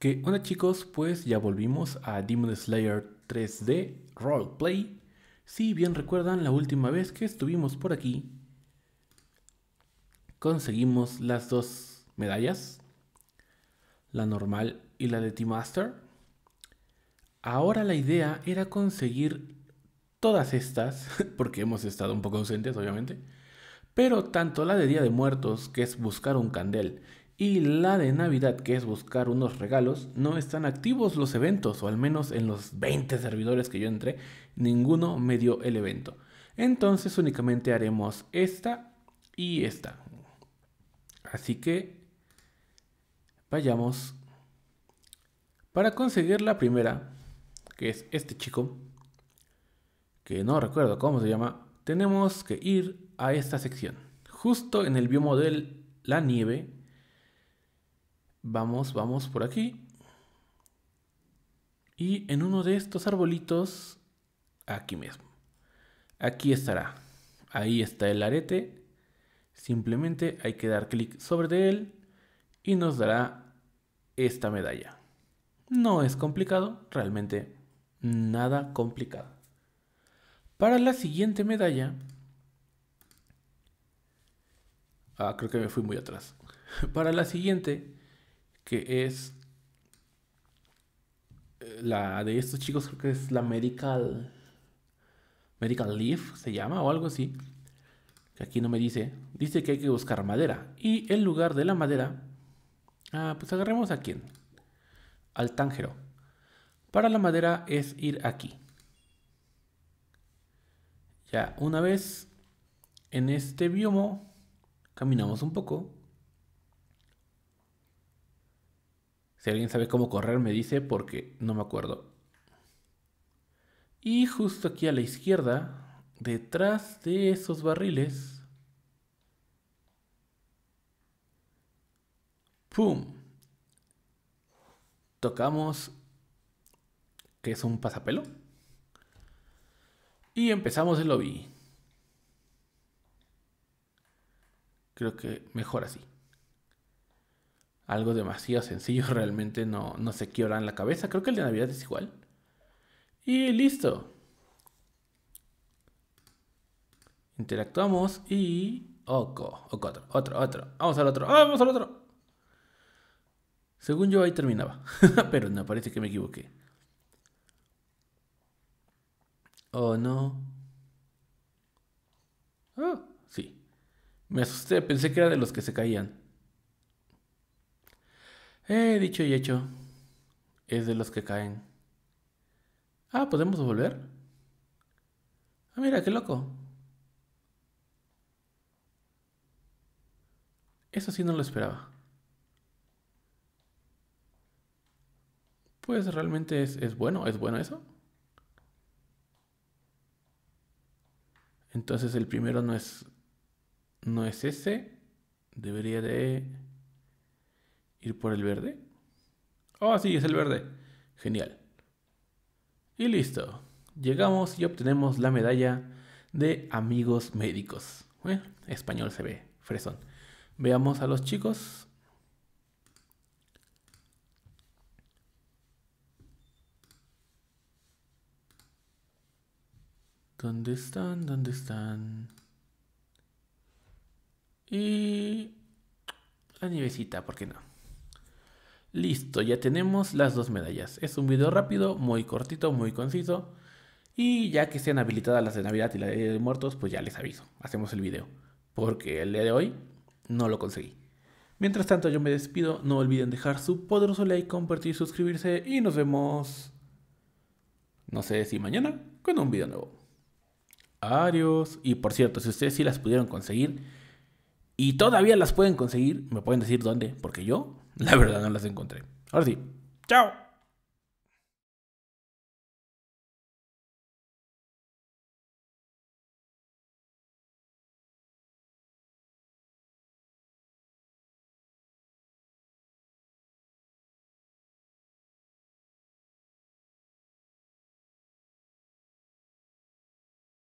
Que onda chicos, pues ya volvimos a Demon Slayer 3D Roleplay. Si bien recuerdan, la última vez que estuvimos por aquí, conseguimos las dos medallas, la normal y la de Team Master. Ahora la idea era conseguir todas estas, porque hemos estado un poco ausentes obviamente, pero tanto la de Día de Muertos, que es buscar un candel, y la de Navidad, que es buscar unos regalos, no están activos los eventos, o al menos en los 20 servidores que yo entré, ninguno me dio el evento. Entonces únicamente haremos esta y esta. Así que vayamos. Para conseguir la primera, que es este chico, que no recuerdo cómo se llama, tenemos que ir a esta sección. Justo en el biomodel la nieve, Vamos, vamos por aquí. Y en uno de estos arbolitos, aquí mismo. Aquí estará. Ahí está el arete. Simplemente hay que dar clic sobre de él y nos dará esta medalla. No es complicado, realmente nada complicado. Para la siguiente medalla... Ah, creo que me fui muy atrás. Para la siguiente que es eh, la de estos chicos, creo que es la Medical Medical Leaf, se llama o algo así. Que aquí no me dice. Dice que hay que buscar madera. Y en lugar de la madera, ah, pues agarremos a quién. Al tánjero Para la madera es ir aquí. Ya, una vez en este biomo, caminamos un poco. Si alguien sabe cómo correr, me dice porque no me acuerdo. Y justo aquí a la izquierda, detrás de esos barriles, ¡pum! Tocamos, que es un pasapelo, y empezamos el lobby. Creo que mejor así algo demasiado sencillo, realmente no, no se en la cabeza. Creo que el de Navidad es igual. Y listo. Interactuamos y... Oco, oco, otro, otro, otro. Vamos al otro, ah, vamos al otro. Según yo ahí terminaba, pero no, parece que me equivoqué. Oh no. Ah, sí. Me asusté, pensé que era de los que se caían. He eh, dicho y hecho, es de los que caen. Ah, ¿podemos volver? Ah, mira, qué loco. Eso sí no lo esperaba. Pues realmente es, es bueno, es bueno eso. Entonces el primero no es no es ese. Debería de ir por el verde. oh, sí, es el verde. Genial. Y listo. Llegamos y obtenemos la medalla de amigos médicos. Bueno, eh, español se ve, fresón. Veamos a los chicos. ¿Dónde están? ¿Dónde están? Y la nievecita, ¿por qué no? Listo, ya tenemos las dos medallas. Es un video rápido, muy cortito, muy conciso. Y ya que sean habilitadas las de Navidad y la de de Muertos, pues ya les aviso. Hacemos el video. Porque el día de hoy no lo conseguí. Mientras tanto yo me despido, no olviden dejar su poderoso like, compartir, suscribirse y nos vemos, no sé si mañana, con un video nuevo. Adiós. Y por cierto, si ustedes sí las pudieron conseguir, y todavía las pueden conseguir, me pueden decir dónde, porque yo, la verdad, no las encontré. Ahora sí, chao.